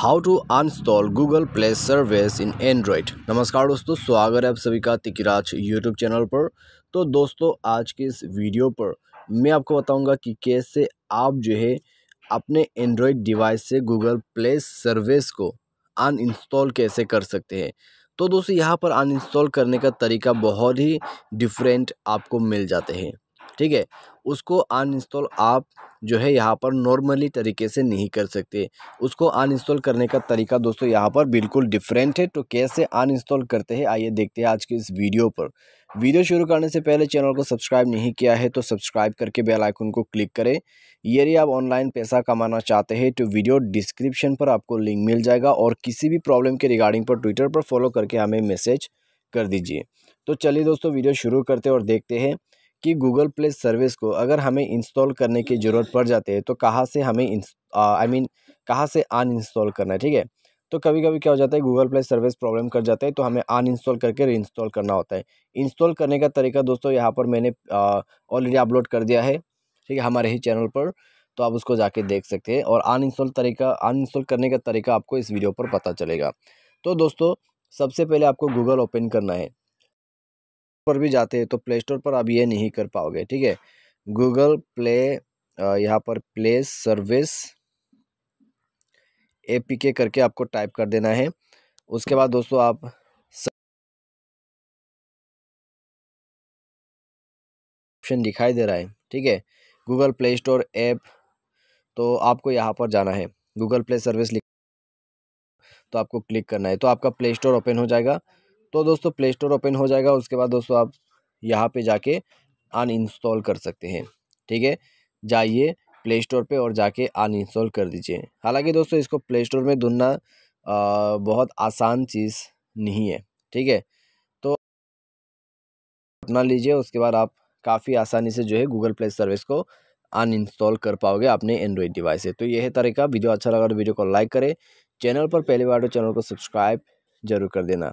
how to uninstall Google Play service in Android नमस्कार दोस्तों स्वागत है आप सभी का तिकराज यूट्यूब चैनल पर तो दोस्तों आज के इस वीडियो पर मैं आपको बताऊंगा कि कैसे आप जो है अपने एंड्रॉयड डिवाइस से गूगल प्ले सर्विस को अनइंस्टॉल कैसे कर सकते हैं तो दोस्तों यहाँ पर अनइंस्टॉल करने का तरीका बहुत ही डिफरेंट आपको मिल जाते हैं ठीक है उसको अनइंस्टॉल आप जो है यहाँ पर नॉर्मली तरीके से नहीं कर सकते उसको अनइंस्टॉल करने का तरीका दोस्तों यहाँ पर बिल्कुल डिफरेंट है तो कैसे अनइंस्टॉल करते हैं आइए देखते हैं आज के इस वीडियो पर वीडियो शुरू करने से पहले चैनल को सब्सक्राइब नहीं किया है तो सब्सक्राइब करके बेल आइकन को क्लिक करें यदि आप ऑनलाइन पैसा कमाना चाहते हैं तो वीडियो डिस्क्रिप्शन पर आपको लिंक मिल जाएगा और किसी भी प्रॉब्लम के रिगार्डिंग पर ट्विटर पर फॉलो करके हमें मैसेज कर दीजिए तो चलिए दोस्तों वीडियो शुरू करते और देखते हैं कि गूगल प्ले सर्विस को अगर हमें इंस्टॉल करने की ज़रूरत पड़ जाती है तो कहाँ से हमें आई मीन कहाँ से अन इंस्टॉल करना है ठीक है तो कभी कभी क्या हो जाता है गूगल प्ले सर्विस प्रॉब्लम कर जाता है तो हमें अन इंस्टॉल करके री इंस्टॉल करना होता है इंस्टॉल करने का तरीका दोस्तों यहाँ पर मैंने ऑलरेडी अपलोड कर दिया है ठीक है हमारे ही चैनल पर तो आप उसको जाके देख सकते हैं और अन इंस्टॉल तरीका अन इंस्टॉल करने का तरीका आपको इस वीडियो पर पता चलेगा तो दोस्तों सबसे पहले आपको गूगल ओपन करना है पर भी जाते हैं तो प्ले स्टोर पर आप ये नहीं कर पाओगे ठीक है गूगल प्ले यहाँ पर प्ले सर्विस ए पी के करके आपको टाइप कर देना है उसके बाद दोस्तों आप ऑप्शन दिखाई दे रहा है ठीक है गूगल प्ले स्टोर ऐप तो आपको यहाँ पर जाना है गूगल प्ले सर्विस लिख तो आपको क्लिक करना है तो आपका प्ले स्टोर ओपन हो जाएगा तो दोस्तों प्ले स्टोर ओपन हो जाएगा उसके बाद दोस्तों आप यहाँ पे जाके अन इंस्टॉल कर सकते हैं ठीक है जाइए प्ले स्टोर पे और जाके अन इंस्टॉल कर दीजिए हालांकि दोस्तों इसको प्ले स्टोर में ढूंढना बहुत आसान चीज़ नहीं है ठीक है तो अपना लीजिए उसके बाद आप काफ़ी आसानी से जो है गूगल प्ले सर्विस को अन इंस्टॉल कर पाओगे अपने एंड्रॉइड डिवाइस से तो यह है तरीका वीडियो अच्छा लगा तो वीडियो को लाइक करें चैनल पर पहली बार तो चैनल को सब्सक्राइब जरूर कर देना